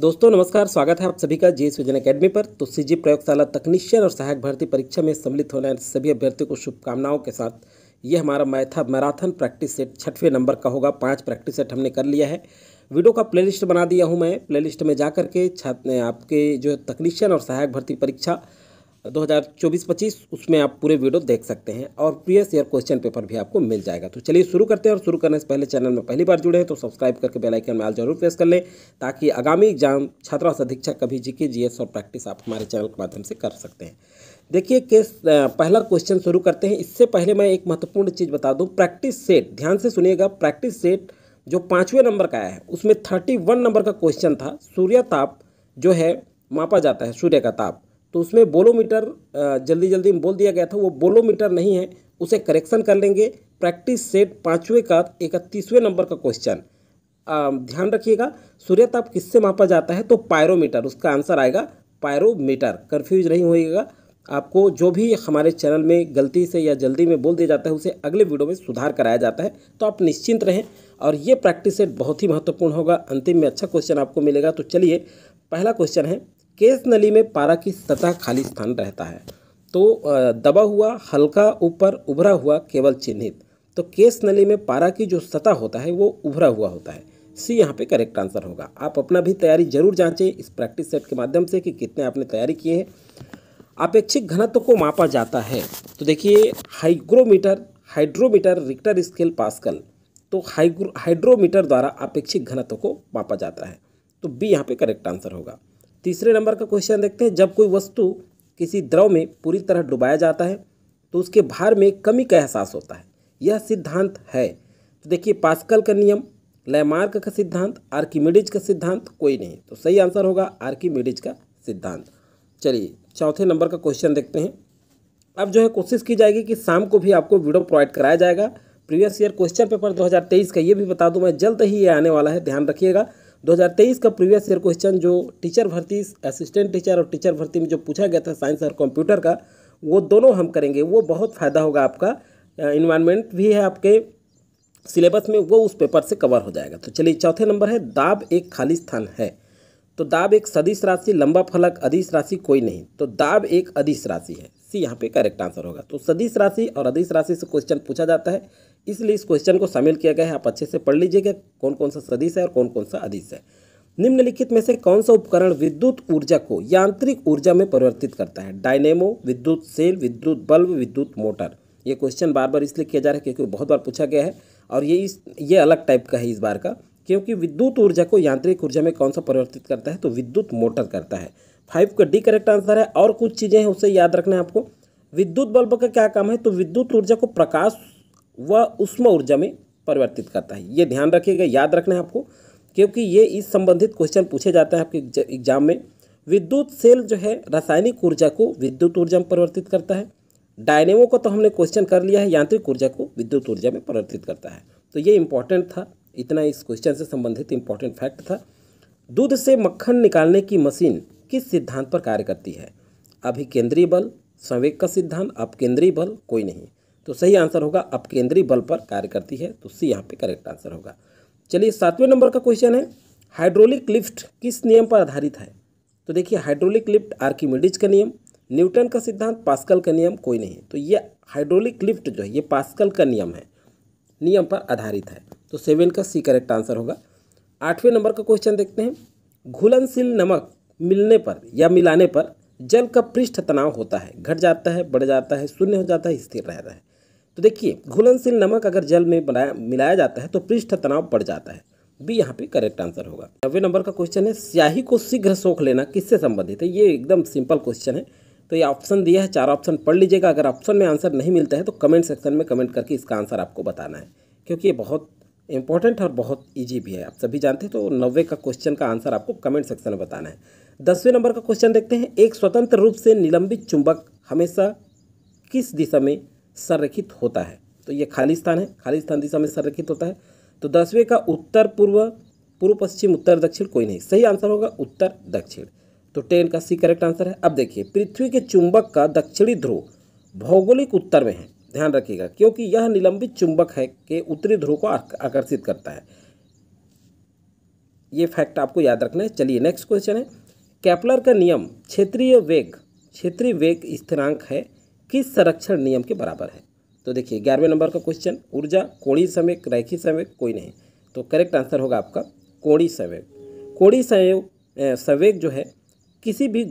दोस्तों नमस्कार स्वागत है आप सभी का जे स्विजन अकेडमी पर तो सीजी प्रयोगशाला तकनीशियन और सहायक भर्ती परीक्षा में सम्मिलित होने सभी अभ्यर्थियों को शुभकामनाओं के साथ ये हमारा मैथा मैराथन प्रैक्टिस सेट छठवें नंबर का होगा पाँच प्रैक्टिस सेट हमने कर लिया है वीडियो का प्लेलिस्ट बना दिया हूँ मैं प्लेलिस्ट में जा करके छात्र आपके जो तकनीशियन और सहायक भर्ती परीक्षा 2024-25 उसमें आप पूरे वीडियो देख सकते हैं और प्रीवियस ईयर क्वेश्चन पेपर भी आपको मिल जाएगा तो चलिए शुरू करते हैं और शुरू करने से पहले चैनल में पहली बार जुड़े हैं तो सब्सक्राइब करके बेल आइकन में आल जरूर प्रेस कर लें ताकि आगामी एग्जाम छात्रा अधीक्षक कभी जी के जी और प्रैक्टिस आप हमारे चैनल के माध्यम से कर सकते हैं देखिए केस पहला क्वेश्चन शुरू करते हैं इससे पहले मैं एक महत्वपूर्ण चीज़ बता दूँ प्रैक्टिस सेट ध्यान से सुनिएगा प्रैक्टिस सेट जो पाँचवें नंबर का आया है उसमें थर्टी वन नंबर का क्वेश्चन था सूर्य ताप जो है मापा जाता है सूर्य का ताप तो उसमें बोलोमीटर जल्दी जल्दी में बोल दिया गया था वो बोलोमीटर नहीं है उसे करेक्शन कर लेंगे प्रैक्टिस सेट पाँचवें का इकतीसवें नंबर का क्वेश्चन ध्यान रखिएगा ताप किससे मापा जाता है तो पायरोमीटर उसका आंसर आएगा पायरोमीटर कन्फ्यूज नहीं होगा आपको जो भी हमारे चैनल में गलती से या जल्दी में बोल दिया जाता है उसे अगले वीडियो में सुधार कराया जाता है तो आप निश्चिंत रहें और ये प्रैक्टिस सेट बहुत ही महत्वपूर्ण होगा अंतिम में अच्छा क्वेश्चन आपको मिलेगा तो चलिए पहला क्वेश्चन है केस नली में पारा की सतह खाली स्थान रहता है तो दबा हुआ हल्का ऊपर उभरा हुआ केवल चिन्हित तो केस नली में पारा की जो सतह होता है वो उभरा हुआ होता है सी यहाँ पे करेक्ट आंसर होगा आप अपना भी तैयारी जरूर जांचें इस प्रैक्टिस सेट के माध्यम से कि कितने आपने तैयारी किए हैं अपेक्षित घनत्व को मापा जाता है तो देखिए hygrometer hydrometer richter scale pascal तो हाइग्रो हाइड्रोमीटर द्वारा अपेक्षित घनत्व को मापा जाता है तो बी यहाँ पे करेक्ट आंसर होगा तीसरे नंबर का क्वेश्चन देखते हैं जब कोई वस्तु किसी द्रव में पूरी तरह डुबाया जाता है तो उसके भार में कमी का एहसास होता है यह सिद्धांत है तो देखिए पास्कल का नियम लैमार्क का सिद्धांत आर्किमिडिज का सिद्धांत कोई नहीं तो सही आंसर होगा आर्किमिडिज का सिद्धांत चलिए चौथे नंबर का क्वेश्चन देखते हैं अब जो है कोशिश की जाएगी कि शाम को भी आपको वीडियो प्रोवाइड कराया जाएगा प्रीवियस ईयर क्वेश्चन पेपर 2023 का ये भी बता दूं मैं जल्द ही ये आने वाला है ध्यान रखिएगा 2023 का प्रीवियस ईयर क्वेश्चन जो टीचर भर्ती असिस्टेंट टीचर और टीचर भर्ती में जो पूछा गया था साइंस और कंप्यूटर का वो दोनों हम करेंगे वो बहुत फ़ायदा होगा आपका इन्वायरमेंट भी है आपके सिलेबस में वो उस पेपर से कवर हो जाएगा तो चलिए चौथे नंबर है दाब एक खाली स्थान है तो दाब एक सदिश राशि लंबा फलक अधिस राशि कोई नहीं तो दाब एक अधिस राशि है सी यहाँ पे करेक्ट आंसर होगा तो सदिश राशि और अधिस राशि से क्वेश्चन पूछा जाता है इसलिए इस क्वेश्चन को शामिल किया गया है आप अच्छे से पढ़ लीजिएगा कौन कौन सा सदिश है और कौन कौन सा अधिस है निम्नलिखित में से कौन सा उपकरण विद्युत ऊर्जा को यांत्रिक ऊर्जा में परिवर्तित करता है डायनेमो विद्युत सेल विद्युत बल्ब विद्युत मोटर ये क्वेश्चन बार बार इसलिए किया जा रहा है क्योंकि बहुत बार पूछा गया है और ये इस ये अलग टाइप का है इस बार का क्योंकि विद्युत ऊर्जा को यांत्रिक ऊर्जा में कौन सा परिवर्तित करता है तो विद्युत मोटर करता है फाइव का डी करेक्ट आंसर है और कुछ चीज़ें हैं उसे याद रखना है आपको विद्युत बल्ब का क्या काम है तो विद्युत ऊर्जा को प्रकाश व उष्मा ऊर्जा में परिवर्तित करता है ये ध्यान रखिएगा याद रखना है आपको क्योंकि ये इस संबंधित क्वेश्चन पूछे जाते हैं आपके एग्जाम में विद्युत सेल जो है रासायनिक ऊर्जा को विद्युत ऊर्जा में परिवर्तित करता है डायनेमो को तो हमने क्वेश्चन कर लिया है यांत्रिक ऊर्जा को विद्युत ऊर्जा में परिवर्तित करता है तो ये इंपॉर्टेंट था इतना इस क्वेश्चन से संबंधित इंपॉर्टेंट फैक्ट था दूध से मक्खन निकालने की मशीन किस सिद्धांत पर कार्य करती है अभी केंद्रीय बल संवेग का सिद्धांत अपकेंद्रीय बल कोई नहीं तो सही आंसर होगा अपकेंद्रीय बल पर कार्य करती है तो सी यहाँ पे करेक्ट आंसर होगा चलिए सातवें नंबर का क्वेश्चन है हाइड्रोलिक लिफ्ट किस नियम पर आधारित है तो देखिए हाइड्रोलिक लिफ्ट आर्किमिडिज का नियम न्यूटन का सिद्धांत पास्कल का नियम कोई नहीं तो ये हाइड्रोलिक लिफ्ट जो है ये पास्कल का नियम है नियम पर आधारित है तो सेवन का सी करेक्ट आंसर होगा आठवें नंबर का क्वेश्चन देखते हैं घुलनशील नमक मिलने पर या मिलाने पर जल का पृष्ठ तनाव होता है घट जाता है बढ़ जाता है शून्य हो जाता है स्थिर रहता है तो देखिए घुलनशील नमक अगर जल में बनाया मिलाया जाता है तो पृष्ठ तनाव बढ़ जाता है भी यहाँ पे करेक्ट आंसर होगा नब्बे नंबर का क्वेश्चन है स्याही को शीघ्र सोख लेना किससे संबंधित है ये एकदम सिंपल क्वेश्चन है तो ये ऑप्शन दिया है चार ऑप्शन पढ़ लीजिएगा अगर ऑप्शन में आंसर नहीं मिलता है तो कमेंट सेक्शन में कमेंट करके इसका आंसर आपको बताना है क्योंकि ये बहुत इंपॉर्टेंट और बहुत ईजी भी है आप सभी जानते हैं तो नब्बे का क्वेश्चन का आंसर आपको कमेंट सेक्शन में बताना है दसवें नंबर का क्वेश्चन देखते हैं एक स्वतंत्र रूप से निलंबित चुंबक हमेशा किस दिशा में संरक्षित होता है तो ये खाली स्थान है खाली स्थान दिशा में संरक्षित होता है तो दसवें का उत्तर पूर्व पूर्व पश्चिम उत्तर दक्षिण कोई नहीं सही आंसर होगा उत्तर दक्षिण तो टेन का सी करेक्ट आंसर है अब देखिए पृथ्वी के चुंबक का दक्षिणी ध्रुव भौगोलिक उत्तर में है ध्यान रखिएगा क्योंकि यह निलंबित चुंबक है के उत्तरी ध्रुव को आकर्षित करता है ये फैक्ट आपको याद रखना है चलिए नेक्स्ट क्वेश्चन है कैपलर का नियम क्षेत्रीय वेग क्षेत्रीय वेग स्थिरांक है किस संरक्षण नियम के बराबर है तो देखिए ग्यारहवें नंबर का क्वेश्चन ऊर्जा कोड़ी समय रैखी समय कोई नहीं तो करेक्ट आंसर होगा आपका कोड़ी संवेग कोड़ी संयोग संवेग जो है किसी भी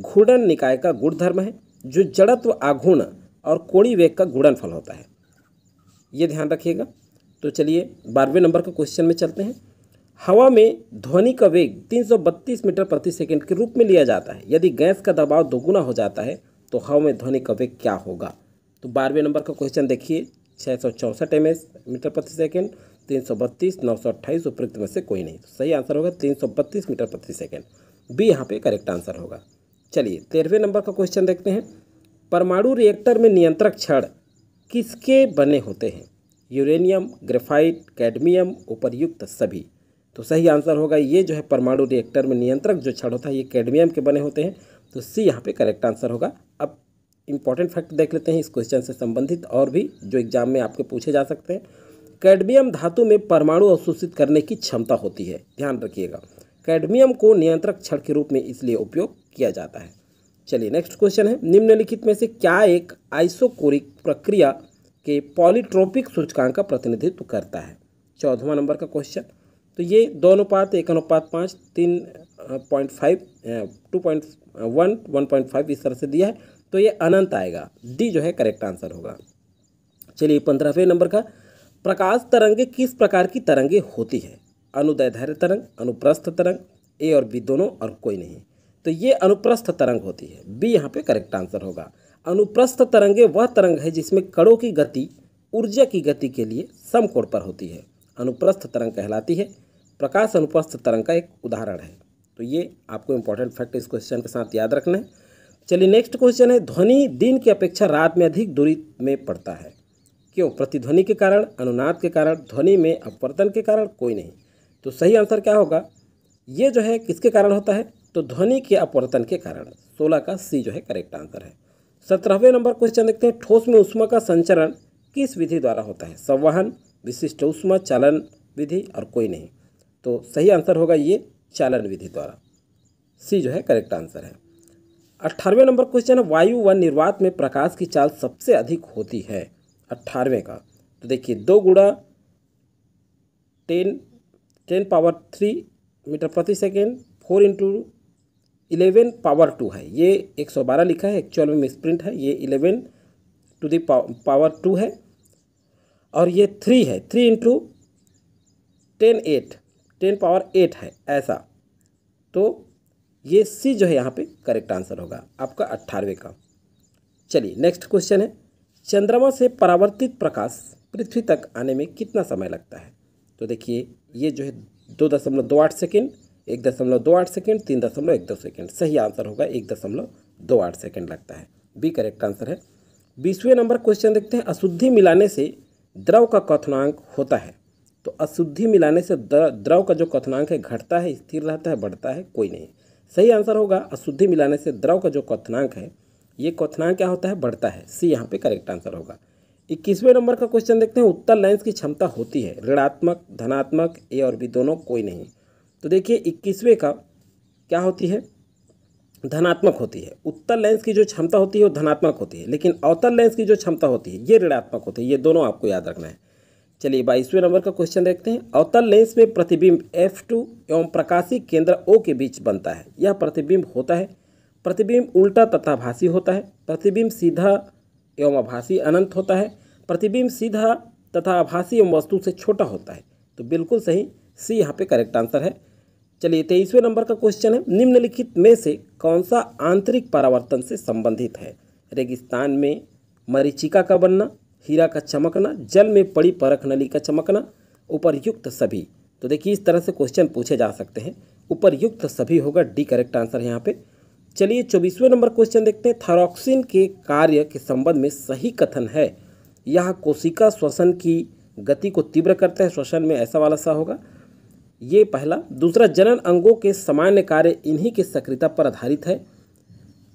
घूर्णन निकाय का गुणधर्म है जो जड़त्व आघूर्ण और कोणी वेग का गुणनफल होता है ये ध्यान रखिएगा तो चलिए बारहवें नंबर के क्वेश्चन में चलते हैं हवा में ध्वनि का वेग 332 मीटर प्रति सेकंड के रूप में लिया जाता है यदि गैस का दबाव दोगुना हो जाता है तो हवा में ध्वनि का वेग क्या होगा तो बारहवें नंबर का क्वेश्चन देखिए छः सौ चौंसठ एम मीटर प्रति सेकेंड तीन सौ बत्तीस नौ सौ अट्ठाईस उपयुक्त में से कोई नहीं तो सही आंसर होगा तीन सौ बत्तीस मीटर प्रति सेकेंड बी यहाँ पे करेक्ट आंसर होगा चलिए तेरहवें नंबर का क्वेश्चन देखते हैं परमाणु रिएक्टर में नियंत्रक क्षण किसके बने होते हैं यूरेनियम ग्रेफाइट कैडमियम उपरयुक्त सभी तो सही आंसर होगा ये जो है परमाणु रिएक्टर में नियंत्रक जो छड़ होता है ये कैडमियम के बने होते हैं तो सी यहाँ पे करेक्ट आंसर होगा अब इंपॉर्टेंट फैक्ट देख लेते हैं इस क्वेश्चन से संबंधित और भी जो एग्जाम में आपके पूछे जा सकते हैं कैडमियम धातु में परमाणु अवशोषित करने की क्षमता होती है ध्यान रखिएगा कैडमियम को नियंत्रक छड़ के रूप में इसलिए उपयोग किया जाता है चलिए नेक्स्ट क्वेश्चन है निम्नलिखित में से क्या एक आइसोकोरिक प्रक्रिया के पॉलीट्रोपिक सूचकांक का प्रतिनिधित्व करता है चौदहवा नंबर का क्वेश्चन तो ये दो अनुपात एक अनुपात पाँच तीन point five two point one one point five इस तरह से दिया है तो ये अनंत आएगा डी जो है करेक्ट आंसर होगा चलिए पंद्रहवें नंबर का प्रकाश तरंग किस प्रकार की तरंगे होती है अनुदय धैर्य तरंग अनुप्रस्थ तरंग ए और बी दोनों और कोई नहीं तो ये अनुप्रस्थ तरंग होती है बी यहाँ पे करेक्ट आंसर होगा अनुप्रस्थ तरंगे वह तरंग है जिसमें कड़ों की गति ऊर्जा की गति के लिए समकोण पर होती है अनुप्रस्थ तरंग कहलाती है प्रकाश अनुपस्थ तरंग का एक उदाहरण है तो ये आपको इंपॉर्टेंट फैक्ट इस क्वेश्चन के साथ याद रखना है चलिए नेक्स्ट क्वेश्चन है ध्वनि दिन की अपेक्षा रात में अधिक दूरी में पड़ता है क्यों प्रतिध्वनि के कारण अनुनाद के कारण ध्वनि में अपवर्तन के कारण कोई नहीं तो सही आंसर क्या होगा ये जो है किसके कारण होता है तो ध्वनि के अपवर्तन के कारण सोलह का सी जो है करेक्ट आंसर है सत्रहवें नंबर क्वेश्चन देखते हैं ठोस में उष्मा का संचरण किस विधि द्वारा होता है संवहन विशिष्ट उष्मा चालन विधि और कोई नहीं तो सही आंसर होगा ये चालन विधि द्वारा सी जो है करेक्ट आंसर है अट्ठारहवें नंबर क्वेश्चन है वायु व निर्वात में प्रकाश की चाल सबसे अधिक होती है अट्ठारहवें का तो देखिए दो गुड़ा ten ten power three metre प्रति second four into eleven power two है ये एक सौ बारह लिखा है एक्चुअल में स्प्रिंट है ये eleven two the power two है और ये थ्री है three into ten eight ten power eight है ऐसा तो ये सी जो है यहाँ पे करेक्ट आंसर होगा आपका अट्ठारहवें का चलिए नेक्स्ट क्वेश्चन है चंद्रमा से परावर्तित प्रकाश पृथ्वी तक आने में कितना समय लगता है तो देखिए ये जो है दो दशमलव दो आठ सेकेंड एक दशमलव दो आठ सेकेंड तीन दशमलव एक दो सेकेंड सही आंसर होगा एक दशमलव दो आठ सेकेंड लगता है बी करेक्ट आंसर है बीसवें नंबर क्वेश्चन देखते हैं अशुद्धि मिलाने से द्रव का कथनांक होता है तो अशुद्धि मिलाने से द्रव का जो कथनांक है घटता है स्थिर रहता है बढ़ता है कोई नहीं सही आंसर होगा अशुद्धि मिलाने से द्रव का जो कथनांक है ये कथनांक क्या होता है बढ़ता है सी यहाँ पे करेक्ट आंसर होगा इक्कीसवें नंबर का क्वेश्चन देखते हैं उत्तर लेंस की क्षमता होती है ऋणात्मक धनात्मक ए और बी दोनों कोई नहीं तो देखिए इक्कीसवें का क्या होती है धनात्मक होती है उत्तर लेंस की जो क्षमता होती है वो धनात्मक होती है लेकिन अवतर लेंस की जो क्षमता होती है ये ऋणात्मक होती है ये दोनों आपको याद रखना है चलिए बाईसवें नंबर का क्वेश्चन देखते हैं अवतल लेंस में प्रतिबिंब एफ टू एवं प्रकाशी केंद्र ओ के बीच बनता है यह प्रतिबिंब होता है प्रतिबिंब उल्टा तथा भाषी होता है प्रतिबिंब सीधा एवं आभासी अनंत होता है प्रतिबिंब सीधा तथा आभासी एवं वस्तु से छोटा होता है तो बिल्कुल सही सी यहाँ पे करेक्ट आंसर है चलिए तेईसवें नंबर का क्वेश्चन है निम्नलिखित में से कौन सा आंतरिक परावर्तन से संबंधित है रेगिस्तान में मरीचिका का बनना हीरा का चमकना जल में पड़ी परख नली का चमकना उपरयुक्त सभी तो देखिए इस तरह से क्वेश्चन पूछे जा सकते हैं उपरयुक्त सभी होगा डी करेक्ट आंसर है यहाँ पे चलिए चौबीसवें नंबर क्वेश्चन देखते हैं थायरॉक्सिन के कार्य के संबंध में सही कथन है यह कोशिका श्वसन की गति को तीव्र करते हैं श्वसन में ऐसा वाला सा होगा ये पहला दूसरा जनन अंगों के सामान्य कार्य इन्हीं के सक्रियता पर आधारित है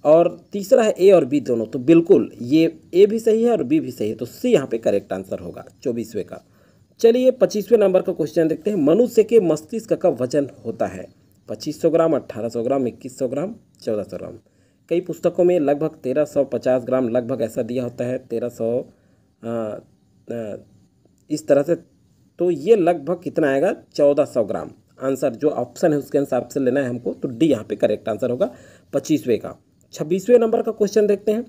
और तीसरा है ए और बी दोनों तो बिल्कुल ये ए भी सही है और बी भी सही है तो सी यहाँ पे करेक्ट आंसर होगा चौबीसवें का चलिए पच्चीसवें नंबर का क्वेश्चन देखते हैं मनुष्य के मस्तिष्क का वजन होता है पच्चीस सौ ग्राम अट्ठारह सौ ग्राम इक्कीस सौ ग्राम चौदह सौ ग्राम कई पुस्तकों में लगभग तेरह सौ पचास ग्राम लगभग ऐसा दिया होता है तेरह सौ इस तरह से तो ये लगभग कितना आएगा चौदह सौ ग्राम आंसर जो ऑप्शन है उसके हिसाब से लेना है हमको तो डी यहाँ पे करेक्ट आंसर होगा पच्चीसवें का छब्बीसवें नंबर का क्वेश्चन देखते हैं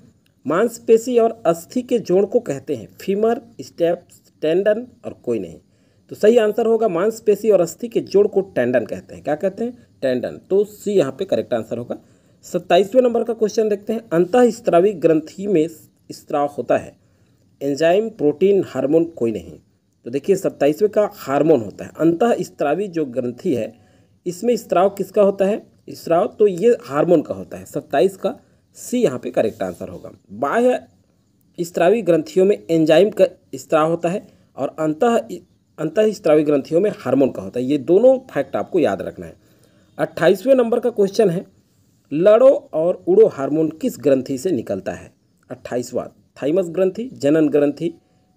मांसपेशी और अस्थि के जोड़ को कहते हैं फीमर स्टेप्स टेंडन और कोई नहीं तो सही आंसर होगा मांसपेशी और अस्थि के जोड़ को टेंडन कहते हैं क्या कहते हैं टेंडन तो सी यहाँ पे करेक्ट आंसर होगा सत्ताईसवें नंबर का क्वेश्चन देखते हैं स्त्रावी ग्रंथि में स्त्राव होता है एंजाइम प्रोटीन हार्मोन कोई नहीं तो देखिए सत्ताईसवें का हार्मोन होता है स्त्रावी जो ग्रंथि है इसमें स्त्राव किसका होता है स्राव तो ये हार्मोन का होता है सत्ताईस का सी यहाँ पे करेक्ट आंसर होगा बाह्य स्त्रावी ग्रंथियों में एंजाइम का स्त्राव होता है और अंत अंत स्त्रावी ग्रंथियों में हार्मोन का होता है ये दोनों फैक्ट आपको याद रखना है अट्ठाईसवें नंबर का क्वेश्चन है लड़ो और उड़ो हार्मोन किस ग्रंथि से निकलता है अट्ठाईसवा थाइमस ग्रंथि जनन ग्रंथि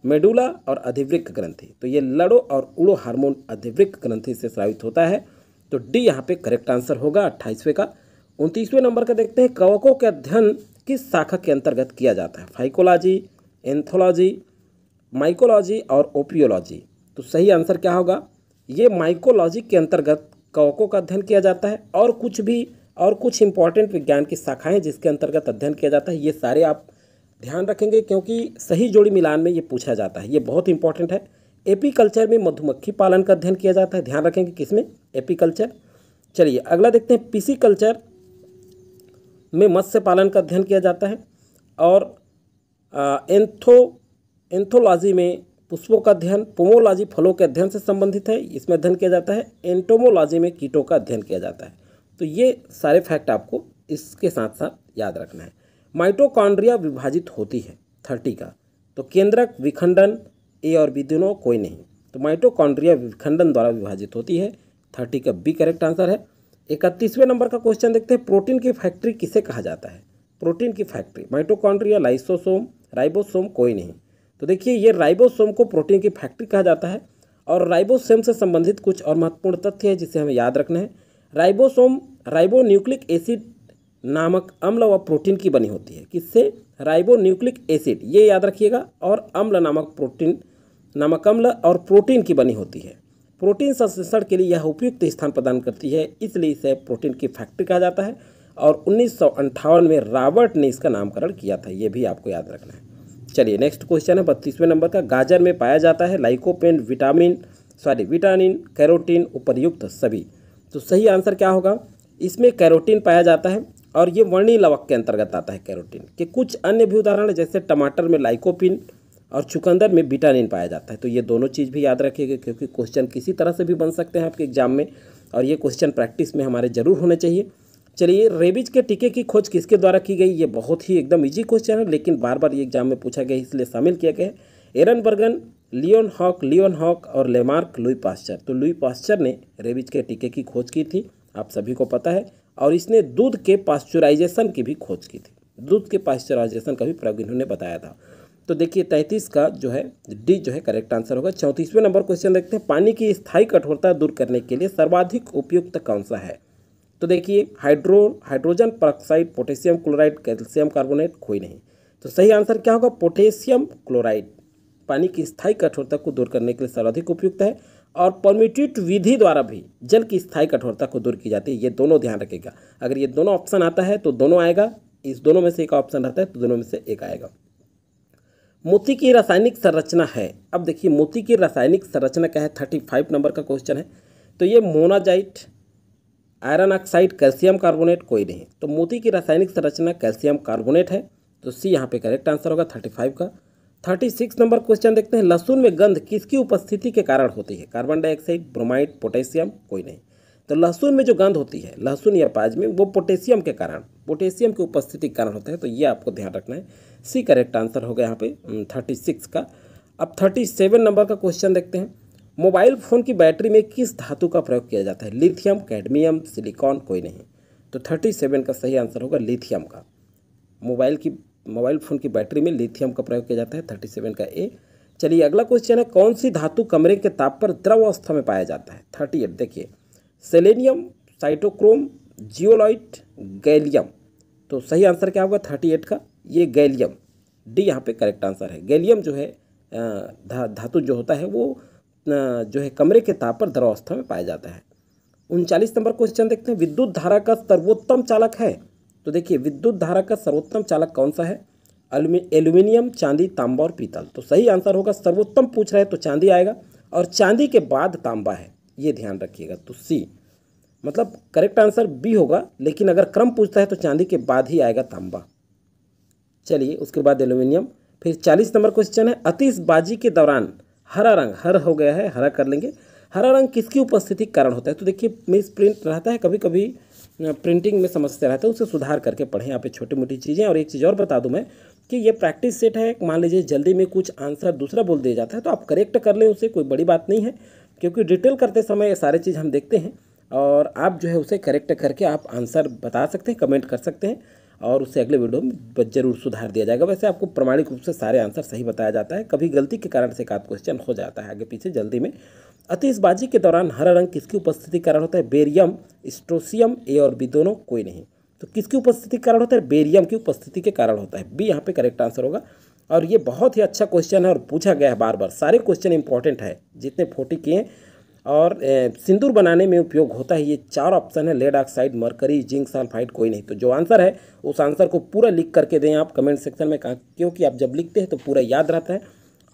मेडुला और अधिवृक्क ग्रंथि तो ये लड़ो और उड़ो हार्मोन अधिवृक्क ग्रंथि से स्रावित होता है तो डी यहाँ पे करेक्ट आंसर होगा अट्ठाईसवें का उनतीसवें नंबर का देखते हैं कवकों के अध्ययन किस शाखा के अंतर्गत किया जाता है फाइकोलॉजी एंथोलॉजी माइकोलॉजी और ओपियोलॉजी तो सही आंसर क्या होगा ये माइकोलॉजी के अंतर्गत कवकों का अध्ययन किया जाता है और कुछ भी और कुछ इंपॉर्टेंट विज्ञान की शाखाएं जिसके अंतर्गत अध्ययन किया जाता है ये सारे आप ध्यान रखेंगे क्योंकि सही जोड़ी मिलान में ये पूछा जाता है ये बहुत इंपॉर्टेंट है एपीकल्चर में मधुमक्खी पालन का अध्ययन किया जाता है ध्यान रखेंगे किसमें एपीकल्चर चलिए अगला देखते हैं पीसी कल्चर में मत्स्य पालन का अध्ययन किया जाता है और एंथो एंथोलॉजी में पुष्पों का अध्ययन पोमोलॉजी फलों के अध्ययन से संबंधित है इसमें अध्ययन किया जाता है एंटोमोलॉजी में कीटों का अध्ययन किया जाता है तो ये सारे फैक्ट आपको इसके साथ साथ याद रखना है माइटोकॉन्ड्रिया विभाजित होती है थर्टी का तो केंद्रक विखंडन ए और बी दोनों कोई नहीं तो माइटोकॉन्ड्रिया विखंडन द्वारा विभाजित होती है थर्टी का बी करेक्ट आंसर है इकतीसवें नंबर का क्वेश्चन देखते हैं प्रोटीन की फैक्ट्री किसे कहा जाता है प्रोटीन की फैक्ट्री माइटोकॉन्ड्रिया लाइसोसोम राइबोसोम कोई नहीं तो देखिए ये राइबोसोम को प्रोटीन की फैक्ट्री कहा जाता है और राइबोसोम से संबंधित कुछ और महत्वपूर्ण तथ्य है जिसे हमें याद रखना है राइबोसोम राइबोन्यूक्लिक एसिड नामक अम्ल व प्रोटीन की बनी होती है किससे राइबोन्यूक्लिक एसिड ये याद रखिएगा और अम्ल नामक प्रोटीन नामक अम्ल और प्रोटीन की बनी होती है प्रोटीन संश्लेषण के लिए यह उपयुक्त स्थान प्रदान करती है इसलिए इसे प्रोटीन की फैक्ट्री कहा जाता है और उन्नीस में रॉबर्ट ने इसका नामकरण किया था ये भी आपको याद रखना है चलिए नेक्स्ट क्वेश्चन है बत्तीसवें नंबर का गाजर में पाया जाता है lycopene vitamin sorry vitamin carotene उपरयुक्त सभी तो सही आंसर क्या होगा इसमें कैरोटीन पाया जाता है और ये वर्णी लवक के अंतर्गत आता है कैरोटीन के कुछ अन्य भी उदाहरण जैसे टमाटर में लाइकोपिन और चुकंदर में विटामिन पाया जाता है तो ये दोनों चीज़ भी याद रखिएगा क्योंकि क्वेश्चन किसी तरह से भी बन सकते हैं आपके एग्जाम में और ये क्वेश्चन प्रैक्टिस में हमारे ज़रूर होने चाहिए चलिए रेबिज के टीके की खोज किसके द्वारा की गई ये बहुत ही एकदम इजी क्वेश्चन है लेकिन बार बार ये एग्जाम में पूछा गया इसलिए शामिल किया गया है Aaron Bergen Leeuwenhoek Leeuwenhoek और लेमार्क लुई पास्चर तो लुई पास्चर ने रेबिज के टीके की खोज की थी आप सभी को पता है और इसने दूध के पास्चुराइजेशन की भी खोज की थी दूध के पास्चुराइजेशन का भी प्रयोग इन्होंने बताया था तो देखिए तैंतीस का जो है डी जो है करेक्ट आंसर होगा चौंतीसवें नंबर क्वेश्चन देखते हैं पानी की स्थायी कठोरता दूर करने के लिए सर्वाधिक उपयुक्त कौन सा है तो देखिए hydro hydrogen peroxide potassium chloride calcium carbonate कोई नहीं तो सही आंसर क्या होगा पोटेशियम क्लोराइड पानी की स्थायी कठोरता को दूर करने के लिए सर्वाधिक उपयुक्त है और परमिटिट विधि द्वारा भी जल की स्थायी कठोरता को दूर की जाती है ये दोनों ध्यान रखेगा अगर ये दोनों ऑप्शन आता है तो दोनों आएगा इस दोनों में से एक ऑप्शन रहता है तो दोनों में से एक आएगा मोती की रासायनिक संरचना है अब देखिए मोती की रासायनिक संरचना क्या है थर्टी फाइव नंबर का क्वेश्चन है तो ये monazite iron oxide calcium carbonate कोई नहीं तो मोती की रासायनिक संरचना कैल्शियम कार्बोनेट है तो सी यहाँ पे करेक्ट आंसर होगा थर्टी फाइव का थर्टी सिक्स नंबर क्वेश्चन देखते हैं लहसुन में गंध किसकी उपस्थिति के कारण होती है कार्बन डाइऑक्साइड ब्रोमाइड पोटेशियम कोई नहीं तो लहसुन में जो गंध होती है लहसुन या पाज में वो पोटेशियम के कारण पोटेशियम की उपस्थिति के कारण होता है तो ये आपको ध्यान रखना है सी करेक्ट आंसर हो गया यहाँ पे थर्टी सिक्स का अब थर्टी सेवन नंबर का क्वेश्चन देखते हैं मोबाइल फ़ोन की बैटरी में किस धातु का प्रयोग किया जाता है लिथियम कैडमियम सिलिकॉन कोई नहीं तो थर्टी सेवन का सही आंसर होगा लिथियम का मोबाइल की मोबाइल फ़ोन की बैटरी में लिथियम का प्रयोग किया जाता है थर्टी सेवन का ए चलिए अगला क्वेश्चन है कौन सी धातु कमरे के ताप पर द्रव अवस्था में पाया जाता है थर्टी एट देखिए सेलेनियम साइटोक्रोम जियोलाइट गैलियम तो सही आंसर क्या होगा थर्टी एट का ये गैलियम डी यहाँ पे करेक्ट आंसर है गैलियम जो है धा, धातु जो होता है वो जो है कमरे के ताप पर द्रवावस्था में पाया जाता है उनचालीस नंबर क्वेश्चन देखते हैं विद्युत धारा का सर्वोत्तम चालक है तो देखिए विद्युत धारा का सर्वोत्तम चालक कौन सा है एल्यूमिनियम चांदी तांबा और पीतल तो सही आंसर होगा सर्वोत्तम पूछ रहे तो चांदी आएगा और चांदी के बाद तांबा है ये ध्यान रखिएगा तो सी मतलब करेक्ट आंसर बी होगा लेकिन अगर क्रम पूछता है तो चांदी के बाद ही आएगा तांबा चलिए उसके बाद एल्यूमिनियम फिर चालीस नंबर क्वेश्चन है अतिशबाजी के दौरान हरा रंग हर हो गया है हरा कर लेंगे हरा रंग किसकी उपस्थिति कारण होता है तो देखिए मिस प्रिंट रहता है कभी कभी प्रिंटिंग में समस्या रहता है उसे सुधार करके पढ़ें यहाँ पे छोटी मोटी चीज़ें और एक चीज़ और बता दूँ मैं कि ये प्रैक्टिस सेट है मान लीजिए जल्दी में कुछ आंसर दूसरा बोल दिया जाता है तो आप करेक्ट कर लें उसे कोई बड़ी बात नहीं है क्योंकि डिटेल करते समय ये सारे चीज़ हम देखते हैं और आप जो है उसे करेक्ट करके आप आंसर बता सकते हैं कमेंट कर सकते हैं और उसे अगले वीडियो में जरूर सुधार दिया जाएगा वैसे आपको प्रमाणिक रूप से सारे आंसर सही बताया जाता है कभी गलती के कारण से एक आध क्वेश्चन हो जाता है आगे पीछे जल्दी में अतिशबाजी के दौरान हरा रंग किसकी उपस्थिति कारण होता है बेरियम स्ट्रोसियम ए और बी दोनों कोई नहीं तो किसकी उपस्थिति कारण होता है बेरियम की उपस्थिति के कारण होता है बी यहाँ पर करेक्ट आंसर होगा और ये बहुत ही अच्छा क्वेश्चन है और पूछा गया है बार बार सारे क्वेश्चन इंपॉर्टेंट है जितने फोर्टी किए हैं और सिंदूर बनाने में उपयोग होता है ये चार ऑप्शन है lead oxide mercury zinc sulphide कोई नहीं तो जो आंसर है उस आंसर को पूरा लिख करके दें आप कमेंट सेक्शन में कहा क्योंकि आप जब लिखते हैं तो पूरा याद रहता है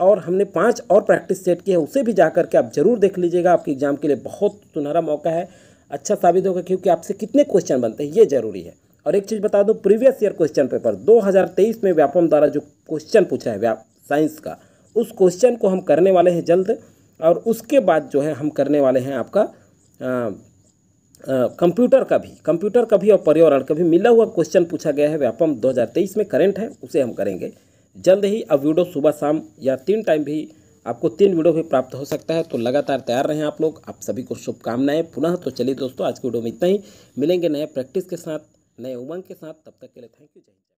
और हमने पांच और प्रैक्टिस सेट किए हैं उसे भी जा करके आप ज़रूर देख लीजिएगा आपके एग्जाम के लिए बहुत सुनहरा मौका है अच्छा साबित होगा क्योंकि आपसे कितने क्वेश्चन बनते हैं ये जरूरी है और एक चीज़ बता दूँ प्रीवियस ईयर क्वेश्चन पेपर 2023 में व्यापम द्वारा जो क्वेश्चन पूछा है साइंस का उस क्वेश्चन को हम करने वाले हैं जल्द और उसके बाद जो है हम करने वाले हैं आपका कंप्यूटर का भी कंप्यूटर का भी और पर्यावरण का भी मिला हुआ क्वेश्चन पूछा गया है व्यापम 2023 में करंट है उसे हम करेंगे जल्द ही अब वीडियो सुबह शाम या तीन टाइम भी आपको तीन वीडियो भी प्राप्त हो सकता है तो लगातार तैयार रहें आप लोग आप सभी को शुभकामनाएं पुनः तो चलिए दोस्तों आज की वीडियो में इतना ही मिलेंगे नए प्रैक्टिस के साथ नए उमंग के साथ तब तक के लिए थैंक यू जय